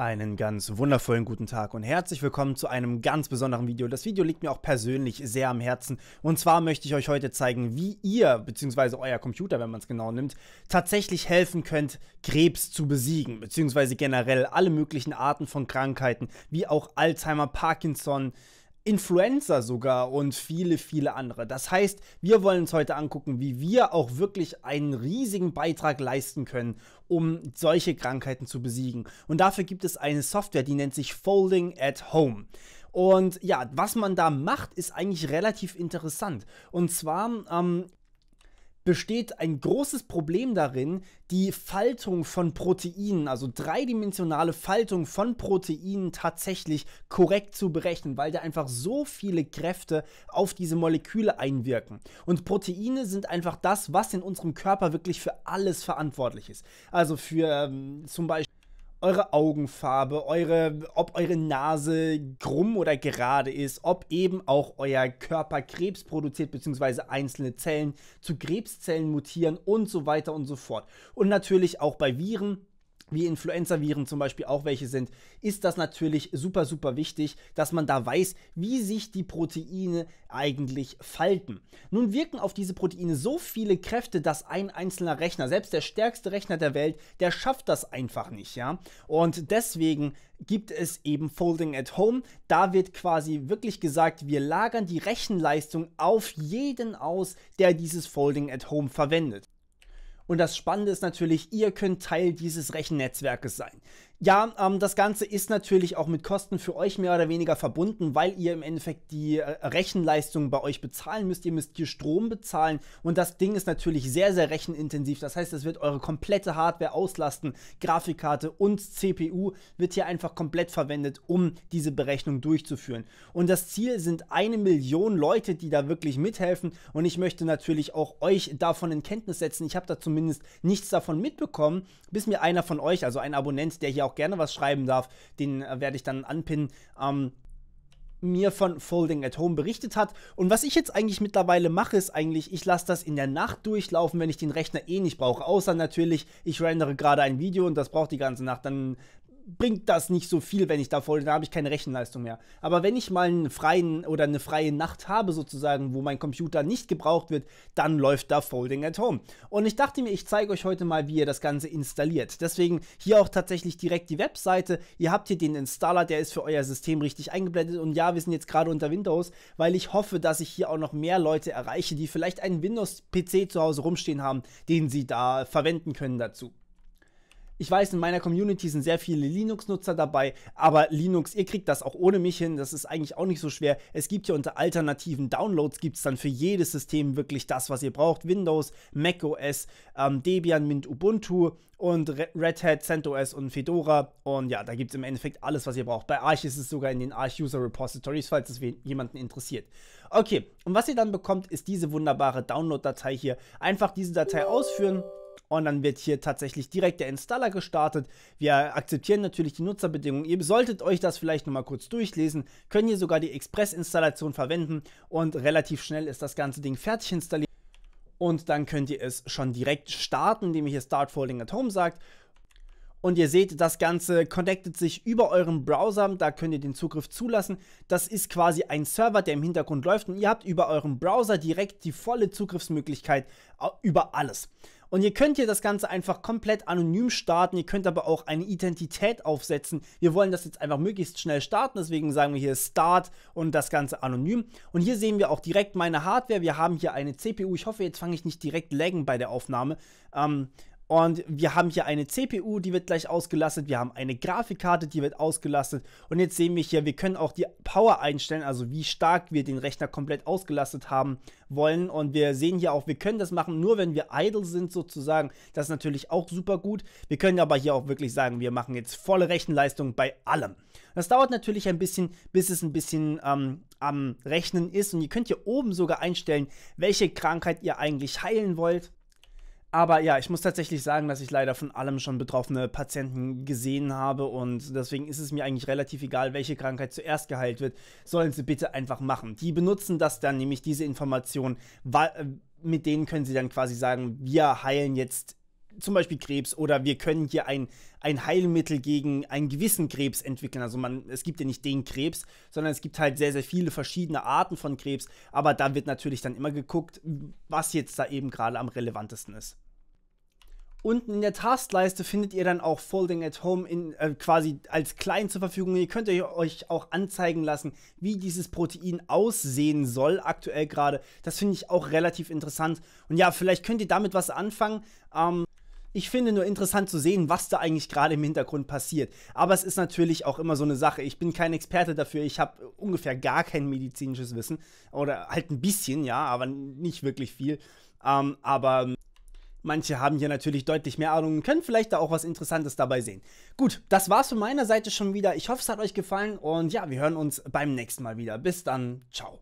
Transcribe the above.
Einen ganz wundervollen guten Tag und herzlich willkommen zu einem ganz besonderen Video. Das Video liegt mir auch persönlich sehr am Herzen und zwar möchte ich euch heute zeigen, wie ihr bzw. euer Computer, wenn man es genau nimmt, tatsächlich helfen könnt, Krebs zu besiegen bzw. generell alle möglichen Arten von Krankheiten wie auch Alzheimer, Parkinson, Influencer sogar und viele, viele andere. Das heißt, wir wollen uns heute angucken, wie wir auch wirklich einen riesigen Beitrag leisten können, um solche Krankheiten zu besiegen. Und dafür gibt es eine Software, die nennt sich Folding at Home. Und ja, was man da macht, ist eigentlich relativ interessant. Und zwar ähm, besteht ein großes Problem darin, die Faltung von Proteinen, also dreidimensionale Faltung von Proteinen tatsächlich korrekt zu berechnen, weil da einfach so viele Kräfte auf diese Moleküle einwirken. Und Proteine sind einfach das, was in unserem Körper wirklich für alles verantwortlich ist. Also für ähm, zum Beispiel eure Augenfarbe, eure, ob eure Nase krumm oder gerade ist, ob eben auch euer Körper Krebs produziert, beziehungsweise einzelne Zellen zu Krebszellen mutieren und so weiter und so fort. Und natürlich auch bei Viren wie Influenza-Viren zum Beispiel auch welche sind, ist das natürlich super, super wichtig, dass man da weiß, wie sich die Proteine eigentlich falten. Nun wirken auf diese Proteine so viele Kräfte, dass ein einzelner Rechner, selbst der stärkste Rechner der Welt, der schafft das einfach nicht, ja. Und deswegen gibt es eben Folding at Home. Da wird quasi wirklich gesagt, wir lagern die Rechenleistung auf jeden aus, der dieses Folding at Home verwendet. Und das Spannende ist natürlich, ihr könnt Teil dieses Rechennetzwerkes sein. Ja, ähm, das Ganze ist natürlich auch mit Kosten für euch mehr oder weniger verbunden, weil ihr im Endeffekt die äh, Rechenleistung bei euch bezahlen müsst. Ihr müsst hier Strom bezahlen und das Ding ist natürlich sehr, sehr rechenintensiv. Das heißt, es wird eure komplette Hardware auslasten. Grafikkarte und CPU wird hier einfach komplett verwendet, um diese Berechnung durchzuführen. Und das Ziel sind eine Million Leute, die da wirklich mithelfen und ich möchte natürlich auch euch davon in Kenntnis setzen. Ich habe da zumindest nichts davon mitbekommen, bis mir einer von euch, also ein Abonnent, der hier auch auch gerne was schreiben darf, den äh, werde ich dann anpinnen, ähm, mir von Folding at Home berichtet hat. Und was ich jetzt eigentlich mittlerweile mache, ist eigentlich, ich lasse das in der Nacht durchlaufen, wenn ich den Rechner eh nicht brauche. Außer natürlich, ich rendere gerade ein Video und das braucht die ganze Nacht. Dann bringt das nicht so viel, wenn ich da voll, dann habe ich keine Rechenleistung mehr. Aber wenn ich mal einen freien oder eine freie Nacht habe sozusagen, wo mein Computer nicht gebraucht wird, dann läuft da Folding at Home. Und ich dachte mir, ich zeige euch heute mal, wie ihr das Ganze installiert. Deswegen hier auch tatsächlich direkt die Webseite. Ihr habt hier den Installer, der ist für euer System richtig eingeblendet. Und ja, wir sind jetzt gerade unter Windows, weil ich hoffe, dass ich hier auch noch mehr Leute erreiche, die vielleicht einen Windows-PC zu Hause rumstehen haben, den sie da verwenden können dazu. Ich weiß, in meiner Community sind sehr viele Linux-Nutzer dabei, aber Linux, ihr kriegt das auch ohne mich hin. Das ist eigentlich auch nicht so schwer. Es gibt hier unter alternativen Downloads, gibt es dann für jedes System wirklich das, was ihr braucht. Windows, macOS, ähm, Debian, Mint, Ubuntu und Red Hat, CentOS und Fedora. Und ja, da gibt es im Endeffekt alles, was ihr braucht. Bei Arch ist es sogar in den Arch-User-Repositories, falls es jemanden interessiert. Okay, und was ihr dann bekommt, ist diese wunderbare Download-Datei hier. Einfach diese Datei ausführen und dann wird hier tatsächlich direkt der Installer gestartet. Wir akzeptieren natürlich die Nutzerbedingungen. Ihr solltet euch das vielleicht nochmal kurz durchlesen. Können hier sogar die Express-Installation verwenden und relativ schnell ist das ganze Ding fertig installiert und dann könnt ihr es schon direkt starten, indem ihr hier Start Folding at Home sagt und ihr seht, das Ganze connectet sich über euren Browser, da könnt ihr den Zugriff zulassen. Das ist quasi ein Server, der im Hintergrund läuft und ihr habt über euren Browser direkt die volle Zugriffsmöglichkeit über alles. Und ihr könnt hier das Ganze einfach komplett anonym starten. Ihr könnt aber auch eine Identität aufsetzen. Wir wollen das jetzt einfach möglichst schnell starten. Deswegen sagen wir hier Start und das Ganze anonym. Und hier sehen wir auch direkt meine Hardware. Wir haben hier eine CPU. Ich hoffe, jetzt fange ich nicht direkt laggen bei der Aufnahme. Ähm, und wir haben hier eine CPU, die wird gleich ausgelastet. Wir haben eine Grafikkarte, die wird ausgelastet. Und jetzt sehen wir hier, wir können auch die Power einstellen, also wie stark wir den Rechner komplett ausgelastet haben wollen. Und wir sehen hier auch, wir können das machen, nur wenn wir idle sind sozusagen. Das ist natürlich auch super gut. Wir können aber hier auch wirklich sagen, wir machen jetzt volle Rechenleistung bei allem. Das dauert natürlich ein bisschen, bis es ein bisschen ähm, am Rechnen ist. Und ihr könnt hier oben sogar einstellen, welche Krankheit ihr eigentlich heilen wollt. Aber ja, ich muss tatsächlich sagen, dass ich leider von allem schon betroffene Patienten gesehen habe und deswegen ist es mir eigentlich relativ egal, welche Krankheit zuerst geheilt wird. Sollen sie bitte einfach machen. Die benutzen das dann, nämlich diese Information, äh, mit denen können sie dann quasi sagen, wir heilen jetzt zum Beispiel Krebs oder wir können hier ein, ein Heilmittel gegen einen gewissen Krebs entwickeln. Also man, es gibt ja nicht den Krebs, sondern es gibt halt sehr, sehr viele verschiedene Arten von Krebs. Aber da wird natürlich dann immer geguckt, was jetzt da eben gerade am relevantesten ist. Unten in der Taskleiste findet ihr dann auch Folding at Home in, äh, quasi als klein zur Verfügung. Ihr könnt euch auch anzeigen lassen, wie dieses Protein aussehen soll aktuell gerade. Das finde ich auch relativ interessant. Und ja, vielleicht könnt ihr damit was anfangen. Ähm, ich finde nur interessant zu sehen, was da eigentlich gerade im Hintergrund passiert. Aber es ist natürlich auch immer so eine Sache. Ich bin kein Experte dafür. Ich habe ungefähr gar kein medizinisches Wissen. Oder halt ein bisschen, ja, aber nicht wirklich viel. Ähm, aber manche haben hier natürlich deutlich mehr Ahnung und können vielleicht da auch was Interessantes dabei sehen. Gut, das war's von meiner Seite schon wieder. Ich hoffe, es hat euch gefallen. Und ja, wir hören uns beim nächsten Mal wieder. Bis dann. Ciao.